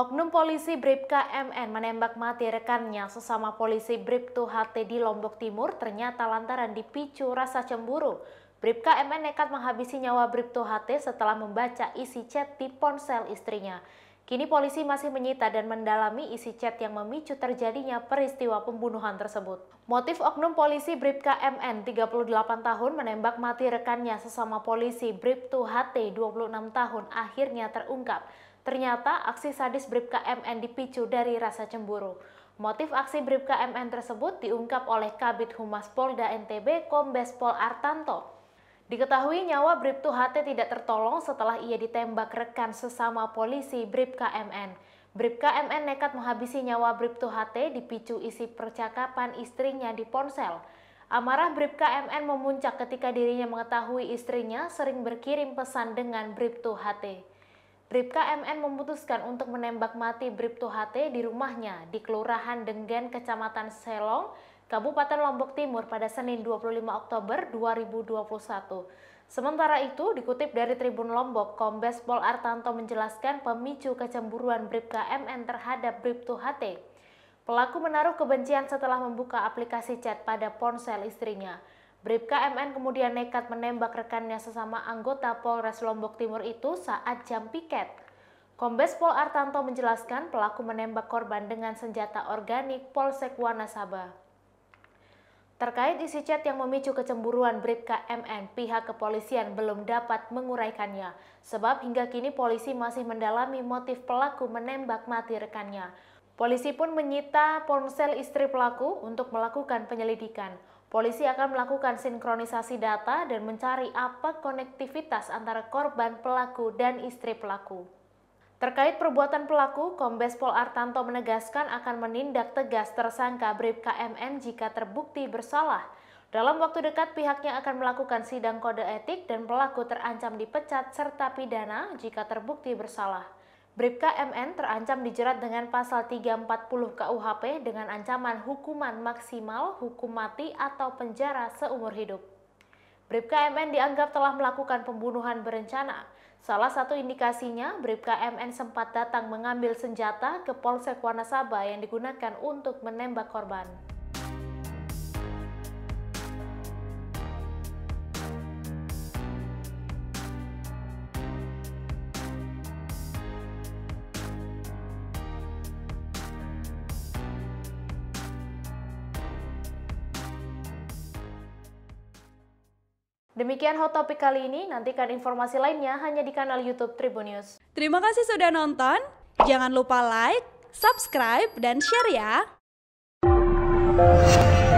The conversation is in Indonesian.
Oknum polisi Bribka MN menembak mati rekannya sesama polisi Brip HT di Lombok Timur ternyata lantaran dipicu rasa cemburu. Bribka MN nekat menghabisi nyawa Brip HT setelah membaca isi chat di ponsel istrinya. Kini polisi masih menyita dan mendalami isi chat yang memicu terjadinya peristiwa pembunuhan tersebut. Motif oknum polisi Bribka MN 38 tahun menembak mati rekannya sesama polisi Brip HT 26 tahun akhirnya terungkap. Ternyata aksi sadis Bribka MN dipicu dari rasa cemburu. Motif aksi Bribka MN tersebut diungkap oleh Kabit Humas Polda NTB Kombes Pol Artanto. Diketahui nyawa Bribtu HT tidak tertolong setelah ia ditembak rekan sesama polisi Bribka MN. Bribka MN nekat menghabisi nyawa Bribtu HT dipicu isi percakapan istrinya di ponsel. Amarah Bribka MN memuncak ketika dirinya mengetahui istrinya sering berkirim pesan dengan Bribtu HT. Bribka MN memutuskan untuk menembak mati Bribtu HT di rumahnya di Kelurahan Denggen, Kecamatan Selong, Kabupaten Lombok Timur pada Senin 25 Oktober 2021. Sementara itu, dikutip dari Tribun Lombok, Kombes Pol Artanto menjelaskan pemicu kecemburuan Bribka MN terhadap Bribtu HT. Pelaku menaruh kebencian setelah membuka aplikasi chat pada ponsel istrinya. Bribka MN kemudian nekat menembak rekannya sesama anggota Polres Lombok Timur itu saat jam piket. Kombes Pol Artanto menjelaskan pelaku menembak korban dengan senjata organik Polsek Wanasaba. Terkait isi chat yang memicu kecemburuan Bribka MN, pihak kepolisian belum dapat menguraikannya, sebab hingga kini polisi masih mendalami motif pelaku menembak mati rekannya. Polisi pun menyita ponsel istri pelaku untuk melakukan penyelidikan. Polisi akan melakukan sinkronisasi data dan mencari apa konektivitas antara korban pelaku dan istri pelaku. Terkait perbuatan pelaku, Kombes Pol Artanto menegaskan akan menindak tegas tersangka Brib KMN jika terbukti bersalah. Dalam waktu dekat pihaknya akan melakukan sidang kode etik dan pelaku terancam dipecat serta pidana jika terbukti bersalah. Bribka MN terancam dijerat dengan pasal 340 KUHP dengan ancaman hukuman maksimal, hukum mati, atau penjara seumur hidup. Bribka MN dianggap telah melakukan pembunuhan berencana. Salah satu indikasinya, Bribka MN sempat datang mengambil senjata ke Polsek Wanasaba yang digunakan untuk menembak korban. Demikian hot topic kali ini, nantikan informasi lainnya hanya di kanal YouTube Tribun News. Terima kasih sudah nonton. Jangan lupa like, subscribe, dan share ya.